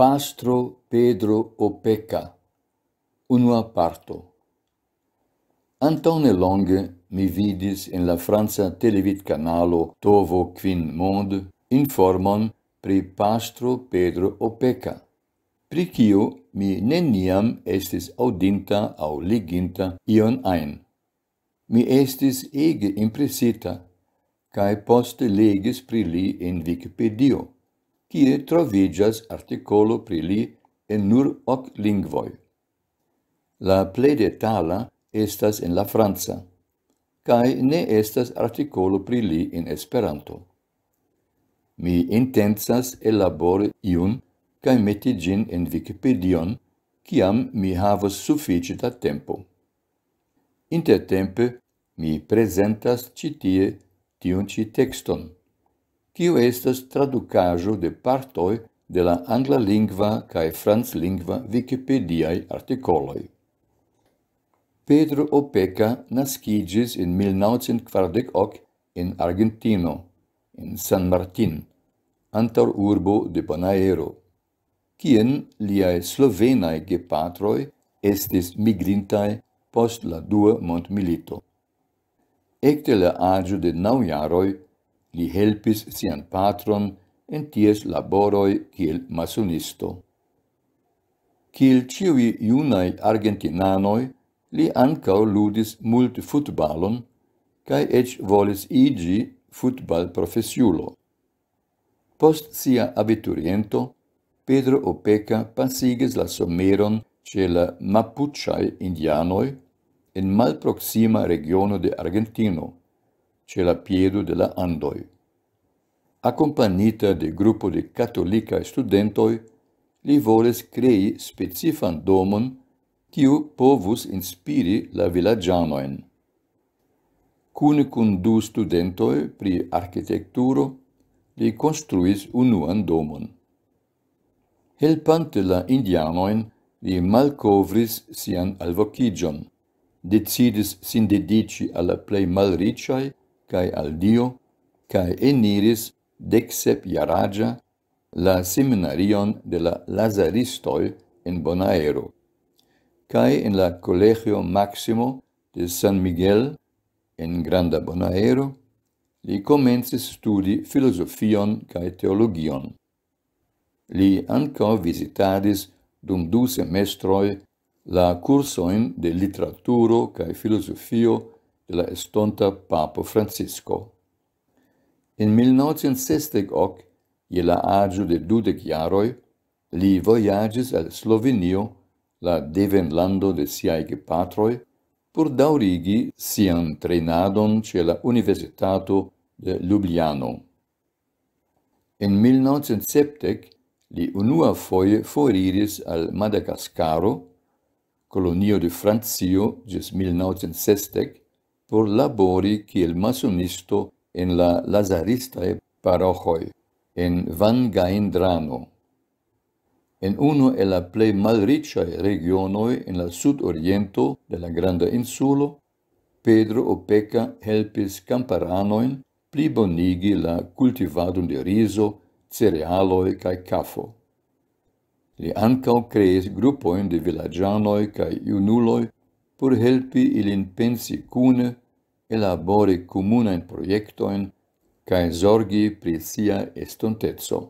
Pastro Pedro Opeca Unua parto Antone longe mi vidis in la Franza televit canalo Tovo Quin Mond informon pri Pastro Pedro Opeca pri kio mi neniam estis audinta au liginta ion ein. Mi estis ege impresita, cae poste legis pri li in Wikipedia kie trovigas articolo pri li en nur hoc lingvoi. La ple de estas en la Franza, cae ne estas articolo pri li en Esperanto. Mi intensas elabori iun, cae meti gin en Wikipedion, ciam mi havos suficita tempo. Intertempe, mi presentas citie tiunci teksten tio estas traducajo de partoj de la angla lingva kaj franc lingva wikipedia artikoloj Pedro Opeca naskiĝis en 1948 en Argentino en San Martin antaŭ urbo de Bonaero, kien liaj ae slovenae ge estis migrintae post la dua Montmilito. milito. Ecte la agio de nau jaroi li helpis sian patron en ties laboroi kiel masonisto. Kiel ciui iunai argentinanoi, li ancao ludis mult futbalon, cae ec volis igi futbal professiulo. Post sia abituriento, Pedro Opeca pasiges la someron ce la Mapuchai indianoi en malproxima regiono de Argentino, ce la piedu de la Andoi. Accompanita de gruppo de cattolica studentoi, li voles crei specifan domon tiu povus inspiri la villagianoen. Cune cun du studentoi pri architecturo, li construis unuan domon. Helpante la indianoen, li malcovris sian alvocigion, decidis sin dedici alla plei malriciae cae al Dio, cae eniris decsep iaragia la seminarion de la Lazaristoi in Bonaero, cae in la Collegio Maximo de San Miguel in Granda Bonaero, li comences studi filosofion cae teologion. Li anco visitadis dum du semestroi la cursoin de literaturo cae filosofio de la estonta Papa Francisco. In 1960 oc, je la agio de dudec jaroi, li voyages al Slovenio, la deven lando de siaege patroi, pur daurigi sian trenadon ce la Universitato de Ljubljano. In 1970 li unua foie foriris al Madagascaro, colonio de Francio, gis 1960, por labori kiel masonisto en la lazarista e parojoi en Van Gaindrano. En uno el la ple malricha regionoi en la sud oriento de la granda insulo, Pedro Opeca helpis camparanoin pli bonigi la cultivadum de riso, cerealoi cae cafo. Li ancao creis gruppoin de villagianoi cae iunuloi pur helpi ilin pensi cune, elabori comunain proiectoin, cae zorgi pri sia estontezzo.